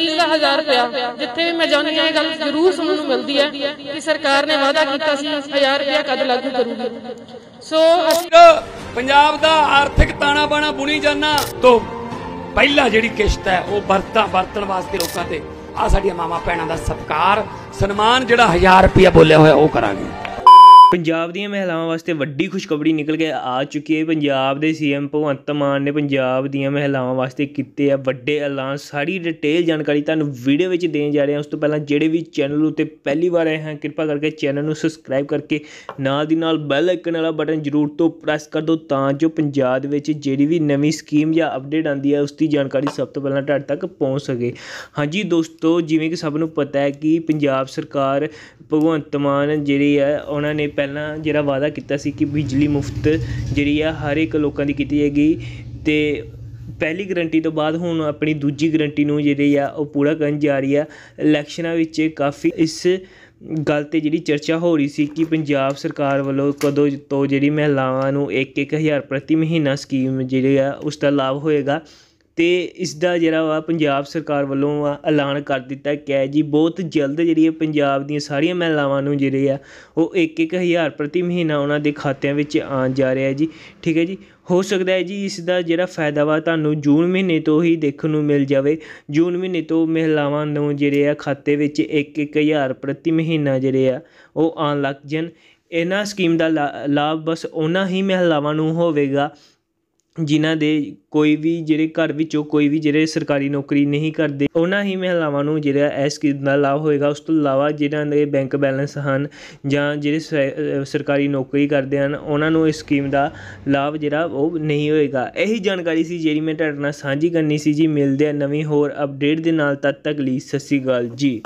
bill ਦਾ 1000 ਰੁਪਿਆ ਜਿੱਥੇ ਵੀ ਮੈਂ ਜਾਂਦੀ ਆ ਇਹ ਗੱਲ ਜ਼ਰੂਰ ਸੁਣਨ ਨੂੰ ਮਿਲਦੀ ਹੈ ਕਿ ਸਰਕਾਰ ਨੇ ਵਾਅਦਾ ਕੀਤਾ ਸੀ 1000 ਰੁਪਿਆ ਕਦ ਲਾਗੂ ਕਰੂਗੀ ਸੋ ਪੰਜਾਬ ਦਾ ਆਰਥਿਕ ਤਾਣਾ ਬਾਣਾ ਬੁਣੀ ਜਾਣਾ ਤੋਂ ਪਹਿਲਾ ਜਿਹੜੀ ਕਿਸ਼ਤ ਹੈ ਉਹ ਵਰਤਾਂ ਵਰਤਣ ਵਾਸਤੇ ਲੋਕਾਂ ਤੇ ਆ ਸਾਡੀਆਂ ਮਾਮਾ ਭੈਣਾਂ ਦਾ ਸਤਕਾਰ ਸਨਮਾਨ ਜਿਹੜਾ 1000 ਰੁਪਿਆ ਬੋਲਿਆ ਹੋਇਆ ਉਹ ਕਰਾਂਗੇ ਪੰਜਾਬ ਦੀਆਂ ਮਹਿਲਾਵਾਂ ਵਾਸਤੇ ਵੱਡੀ ਖੁਸ਼ਖਬਰੀ ਨਿਕਲ ਕੇ ਆ ਚੁੱਕੀ ਹੈ ਪੰਜਾਬ ਦੇ ਸੀਐਮ ਭਗਵੰਤ ਮਾਨ ਨੇ ਪੰਜਾਬ ਦੀਆਂ ਮਹਿਲਾਵਾਂ ਵਾਸਤੇ ਕੀਤੇ ਆ ਵੱਡੇ ਐਲਾਨ ਸਾਰੀ ਡਿਟੇਲ ਜਾਣਕਾਰੀ ਤੁਹਾਨੂੰ ਵੀਡੀਓ ਵਿੱਚ ਦੇਣ ਜਾ ਰਹੇ ਹਾਂ ਉਸ ਤੋਂ ਪਹਿਲਾਂ ਜਿਹੜੇ ਵੀ ਚੈਨਲ ਉਤੇ ਪਹਿਲੀ ਵਾਰ ਆਏ ਹਨ ਕਿਰਪਾ ਕਰਕੇ ਚੈਨਲ ਨੂੰ ਸਬਸਕ੍ਰਾਈਬ ਕਰਕੇ ਨਾਲ ਦੀ ਨਾਲ ਬੈਲ ਆਈਕਨ ਵਾਲਾ ਬਟਨ ਜ਼ਰੂਰ ਤੋਂ ਪ੍ਰੈਸ ਕਰ ਦਿਓ ਤਾਂ ਜੋ ਪੰਜਾਬ ਦੇ ਵਿੱਚ ਜਿਹੜੀ ਵੀ ਨਵੀਂ ਸਕੀਮ ਜਾਂ ਅਪਡੇਟ ਆਂਦੀ ਹੈ ਉਸ ਦੀ ਜਾਣਕਾਰੀ ਸਭ ਤੋਂ ਪਹਿਲਾਂ ਤੁਹਾਡੇ ਤੱਕ ਪਹੁੰਚ ਸਕੇ ਹਾਂਜੀ ਦੋਸਤੋ ਜਿਵੇਂ ਕਿ ਸਭ ਨੂੰ ਪਤਾ ਹੈ ਕਿ ਪੰਜਾਬ ਸਰਕਾਰ ਭਗਵੰਤ ਮਾਨ ਜਿਹੜੀ ਹੈ ਉਹਨਾਂ ਨੇ ਪਹਿਲਾਂ ਜਿਹੜਾ ਵਾਅਦਾ ਕੀਤਾ ਸੀ ਕਿ ਬਿਜਲੀ ਮੁਫਤ ਜਿਹੜੀ ਆ ਹਰ ਇੱਕ ਲੋਕਾਂ ਦੀ ਕੀਤੀ ਹੈਗੀ ਅਤੇ ਪਹਿਲੀ ਗਰੰਟੀ ਤੋਂ ਬਾਅਦ ਹੁਣ ਆਪਣੀ ਦੂਜੀ ਗਰੰਟੀ ਨੂੰ ਜਿਹੜੀ ਆ ਉਹ ਪੂਰਾ ਕਰਨ ਜਾ ਰਹੀ ਆ ਇਲੈਕਸ਼ਨਾਂ ਵਿੱਚ ਕਾਫੀ ਇਸ ਗੱਲ ਤੇ ਜਿਹੜੀ ਚਰਚਾ ਹੋ ਰਹੀ ਸੀ ਕਿ ਪੰਜਾਬ ਸਰਕਾਰ ਵੱਲੋਂ ਕਦੋਂ ਤੋਂ ਜਿਹੜੀ ਮਹਿਲਾਵਾਂ ਨੂੰ 1-1000 ਪ੍ਰਤੀ ਮਹੀਨਾ ਸਕੀਮ ਜਿਹੜੀ ਆ ਉਸ ਦਾ ਲਾਭ ਹੋਏਗਾ ਤੇ ਇਸ ਦਾ ਜਿਹੜਾ ਵਾ ਪੰਜਾਬ ਸਰਕਾਰ ਵੱਲੋਂ ਆ ਐਲਾਨ ਕਰ ਦਿੱਤਾ ਕਿ ਜੀ ਬਹੁਤ ਜਲਦ ਜਿਹੜੀ ਹੈ ਪੰਜਾਬ ਦੀਆਂ ਸਾਰੀਆਂ ਮਹਿਲਾਵਾਂ ਨੂੰ ਜਿਹੜੇ ਆ ਉਹ 1-1 ਹਜ਼ਾਰ ਪ੍ਰਤੀ ਮਹੀਨਾ ਉਹਨਾਂ ਦੇ ਖਾਤਿਆਂ ਵਿੱਚ ਆਣ ਜਾ ਰਿਹਾ ਜੀ ਠੀਕ ਹੈ ਜੀ ਹੋ ਸਕਦਾ ਹੈ ਜੀ ਇਸ ਦਾ ਜਿਹੜਾ ਫਾਇਦਾ ਵਾ ਤੁਹਾਨੂੰ ਜੂਨ ਮਹੀਨੇ ਤੋਂ ਹੀ ਦੇਖਣ ਨੂੰ ਮਿਲ ਜਾਵੇ ਜੂਨ ਮਹੀਨੇ ਤੋਂ ਮਹਿਲਾਵਾਂ ਨੂੰ ਜਿਹੜੇ ਆ ਖਾਤੇ ਵਿੱਚ 1-1 ਹਜ਼ਾਰ ਪ੍ਰਤੀ ਮਹੀਨਾ ਜਿਹੜੇ ਆ ਉਹ ਆਣ ਲੱਗ ਜਨ ਇਹਨਾਂ ਸਕੀਮ ਦਾ ਲਾਭ ਬਸ ਉਹਨਾਂ ਹੀ ਮਹਿਲਾਵਾਂ ਨੂੰ ਹੋਵੇਗਾ ਜਿਨ੍ਹਾਂ ਦੇ ਕੋਈ ਵੀ ਜਿਹੜੇ ਘਰ ਵਿੱਚੋਂ ਕੋਈ ਵੀ ਜਿਹੜੇ ਸਰਕਾਰੀ ਨੌਕਰੀ ਨਹੀਂ ਕਰਦੇ ਉਹਨਾਂ ਹੀ ਮਹਿਲਾਵਾਂ ਨੂੰ ਜਿਹੜਾ ਇਸ ਸਕੀਮ ਦਾ ਲਾਭ ਹੋਏਗਾ ਉਸ ਤੋਂ ਇਲਾਵਾ ਜਿਨ੍ਹਾਂ ਦੇ ਬੈਂਕ ਬੈਲੈਂਸ ਹਨ ਜਾਂ ਜਿਹੜੇ ਸਰਕਾਰੀ ਨੌਕਰੀ ਕਰਦੇ ਹਨ ਉਹਨਾਂ ਨੂੰ ਇਸ ਸਕੀਮ ਦਾ ਲਾਭ ਜਿਹੜਾ ਉਹ ਨਹੀਂ ਹੋਏਗਾ ਇਹੀ ਜਾਣਕਾਰੀ ਸੀ ਜਿਹੜੀ ਮੈਂ ਤੁਹਾਡੇ ਨਾਲ ਸਾਂਝੀ ਕਰਨੀ ਸੀ ਜੀ ਮਿਲਦੇ ਆ ਨਵੀਂ ਹੋਰ ਅਪਡੇਟ ਦੇ ਨਾਲ ਤਦ ਤੱਕ ਲਈ ਸਸੀ ਗਾਲ ਜੀ